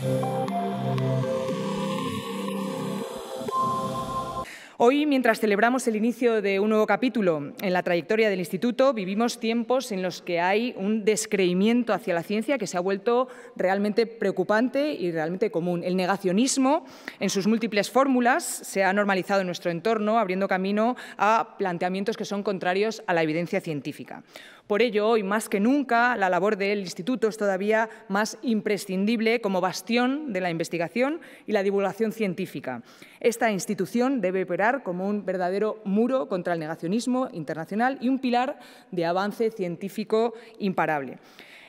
Bye. Hoy, mientras celebramos el inicio de un nuevo capítulo en la trayectoria del Instituto, vivimos tiempos en los que hay un descreimiento hacia la ciencia que se ha vuelto realmente preocupante y realmente común. El negacionismo, en sus múltiples fórmulas, se ha normalizado en nuestro entorno, abriendo camino a planteamientos que son contrarios a la evidencia científica. Por ello, hoy más que nunca, la labor del Instituto es todavía más imprescindible como bastión de la investigación y la divulgación científica. Esta institución debe operar como un verdadero muro contra el negacionismo internacional y un pilar de avance científico imparable.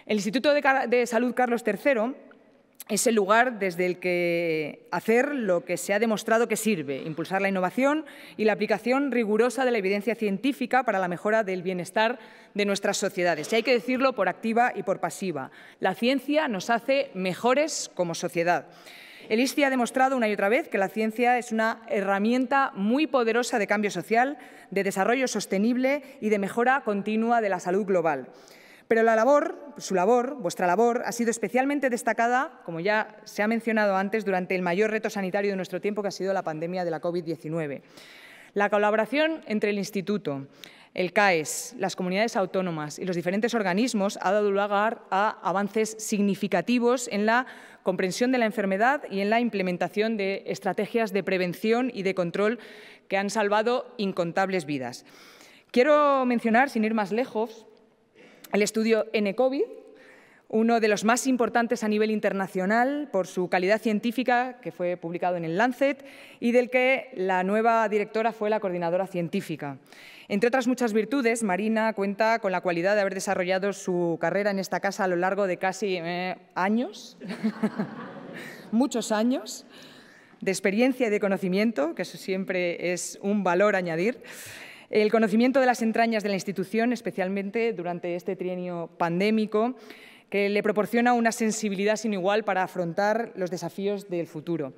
El Instituto de Salud Carlos III es el lugar desde el que hacer lo que se ha demostrado que sirve, impulsar la innovación y la aplicación rigurosa de la evidencia científica para la mejora del bienestar de nuestras sociedades. Y hay que decirlo por activa y por pasiva. La ciencia nos hace mejores como sociedad. El ISTI ha demostrado una y otra vez que la ciencia es una herramienta muy poderosa de cambio social, de desarrollo sostenible y de mejora continua de la salud global. Pero la labor, su labor, vuestra labor, ha sido especialmente destacada, como ya se ha mencionado antes, durante el mayor reto sanitario de nuestro tiempo, que ha sido la pandemia de la COVID-19. La colaboración entre el Instituto, el CAES, las comunidades autónomas y los diferentes organismos ha dado lugar a avances significativos en la comprensión de la enfermedad y en la implementación de estrategias de prevención y de control que han salvado incontables vidas. Quiero mencionar, sin ir más lejos, el estudio n uno de los más importantes a nivel internacional por su calidad científica, que fue publicado en el Lancet, y del que la nueva directora fue la coordinadora científica. Entre otras muchas virtudes, Marina cuenta con la cualidad de haber desarrollado su carrera en esta casa a lo largo de casi eh, años, muchos años, de experiencia y de conocimiento, que eso siempre es un valor añadir el conocimiento de las entrañas de la institución, especialmente durante este trienio pandémico, que le proporciona una sensibilidad sin igual para afrontar los desafíos del futuro.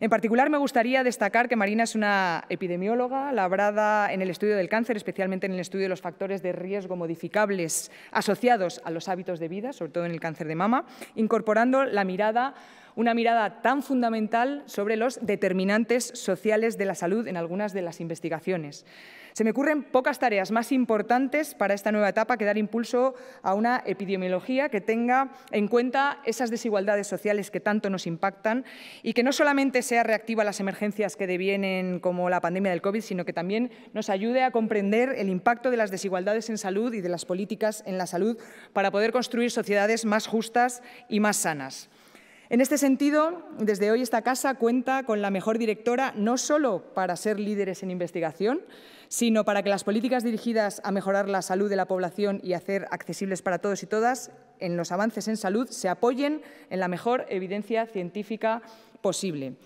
En particular, me gustaría destacar que Marina es una epidemióloga labrada en el estudio del cáncer, especialmente en el estudio de los factores de riesgo modificables asociados a los hábitos de vida, sobre todo en el cáncer de mama, incorporando la mirada una mirada tan fundamental sobre los determinantes sociales de la salud en algunas de las investigaciones. Se me ocurren pocas tareas más importantes para esta nueva etapa que dar impulso a una epidemiología que tenga en cuenta esas desigualdades sociales que tanto nos impactan y que no solamente sea reactiva a las emergencias que devienen como la pandemia del COVID, sino que también nos ayude a comprender el impacto de las desigualdades en salud y de las políticas en la salud para poder construir sociedades más justas y más sanas. En este sentido, desde hoy esta casa cuenta con la mejor directora no solo para ser líderes en investigación, sino para que las políticas dirigidas a mejorar la salud de la población y hacer accesibles para todos y todas en los avances en salud se apoyen en la mejor evidencia científica posible.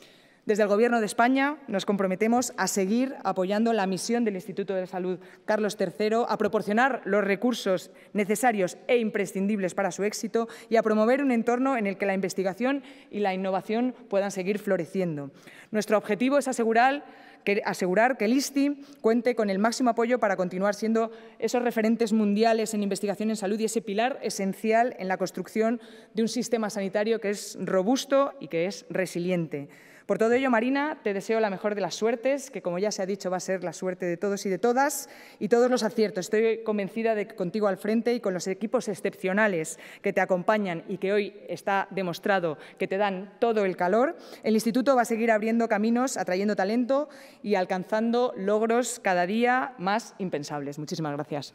Desde el Gobierno de España nos comprometemos a seguir apoyando la misión del Instituto de Salud Carlos III, a proporcionar los recursos necesarios e imprescindibles para su éxito y a promover un entorno en el que la investigación y la innovación puedan seguir floreciendo. Nuestro objetivo es asegurar que, asegurar que el ISTI cuente con el máximo apoyo para continuar siendo esos referentes mundiales en investigación en salud y ese pilar esencial en la construcción de un sistema sanitario que es robusto y que es resiliente. Por todo ello, Marina, te deseo la mejor de las suertes, que como ya se ha dicho va a ser la suerte de todos y de todas, y todos los aciertos. Estoy convencida de que contigo al frente y con los equipos excepcionales que te acompañan y que hoy está demostrado que te dan todo el calor, el Instituto va a seguir abriendo caminos, atrayendo talento y alcanzando logros cada día más impensables. Muchísimas gracias.